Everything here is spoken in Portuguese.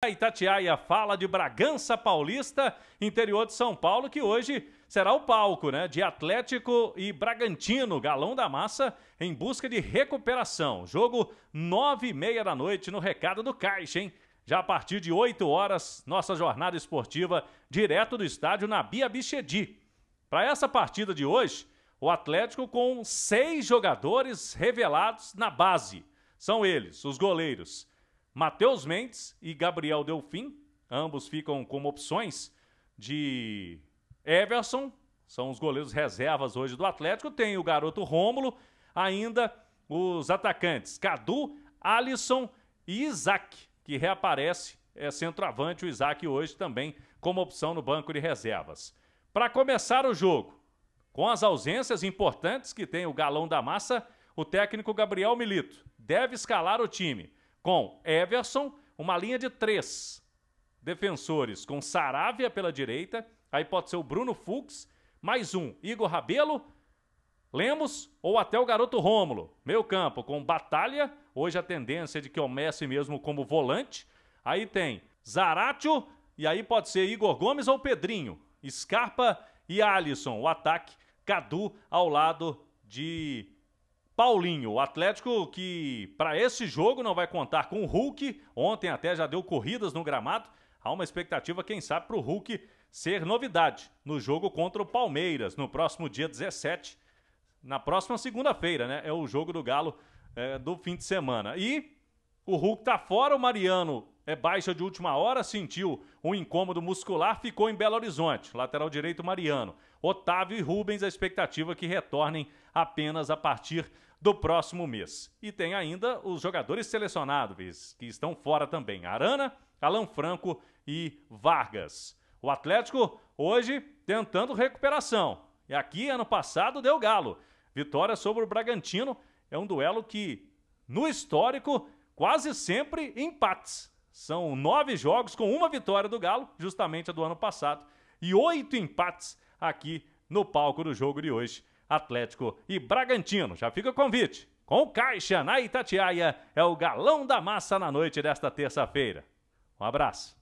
A Itatiaia fala de Bragança Paulista, interior de São Paulo, que hoje será o palco né, de Atlético e Bragantino, galão da massa, em busca de recuperação. Jogo nove e meia da noite no Recado do Caixa, hein? Já a partir de 8 horas, nossa jornada esportiva direto do estádio na Bia Bichedi. Para essa partida de hoje, o Atlético com seis jogadores revelados na base. São eles, os goleiros Matheus Mendes e Gabriel Delfim, ambos ficam como opções de Everson, são os goleiros reservas hoje do Atlético. Tem o garoto Rômulo, ainda os atacantes Cadu, Alisson e Isaac, que reaparece é centroavante o Isaac hoje também como opção no banco de reservas. Para começar o jogo, com as ausências importantes que tem o galão da massa, o técnico Gabriel Milito deve escalar o time com Everson, uma linha de três defensores, com Saravia pela direita, aí pode ser o Bruno Fux, mais um, Igor Rabelo, Lemos ou até o garoto Rômulo. Meio campo com Batalha, hoje a tendência é de que é o Messi mesmo como volante. Aí tem Zaratio e aí pode ser Igor Gomes ou Pedrinho. Scarpa e Alisson, o ataque Cadu ao lado de Paulinho, o Atlético que para esse jogo não vai contar com o Hulk. Ontem até já deu corridas no gramado. Há uma expectativa, quem sabe, para o Hulk ser novidade no jogo contra o Palmeiras no próximo dia 17, na próxima segunda-feira, né? É o jogo do Galo é, do fim de semana. E o Hulk tá fora, o Mariano é baixa de última hora, sentiu um incômodo muscular, ficou em Belo Horizonte. Lateral direito, Mariano. Otávio e Rubens, a expectativa é que retornem apenas a partir do próximo mês. E tem ainda os jogadores selecionados, que estão fora também: Arana, Alan Franco e Vargas. O Atlético hoje tentando recuperação. E aqui, ano passado, deu galo. Vitória sobre o Bragantino é um duelo que, no histórico, quase sempre empates. São nove jogos com uma vitória do Galo, justamente a do ano passado, e oito empates aqui no palco do jogo de hoje. Atlético e Bragantino. Já fica o convite. Com o Caixa na Itatiaia, é o galão da massa na noite desta terça-feira. Um abraço.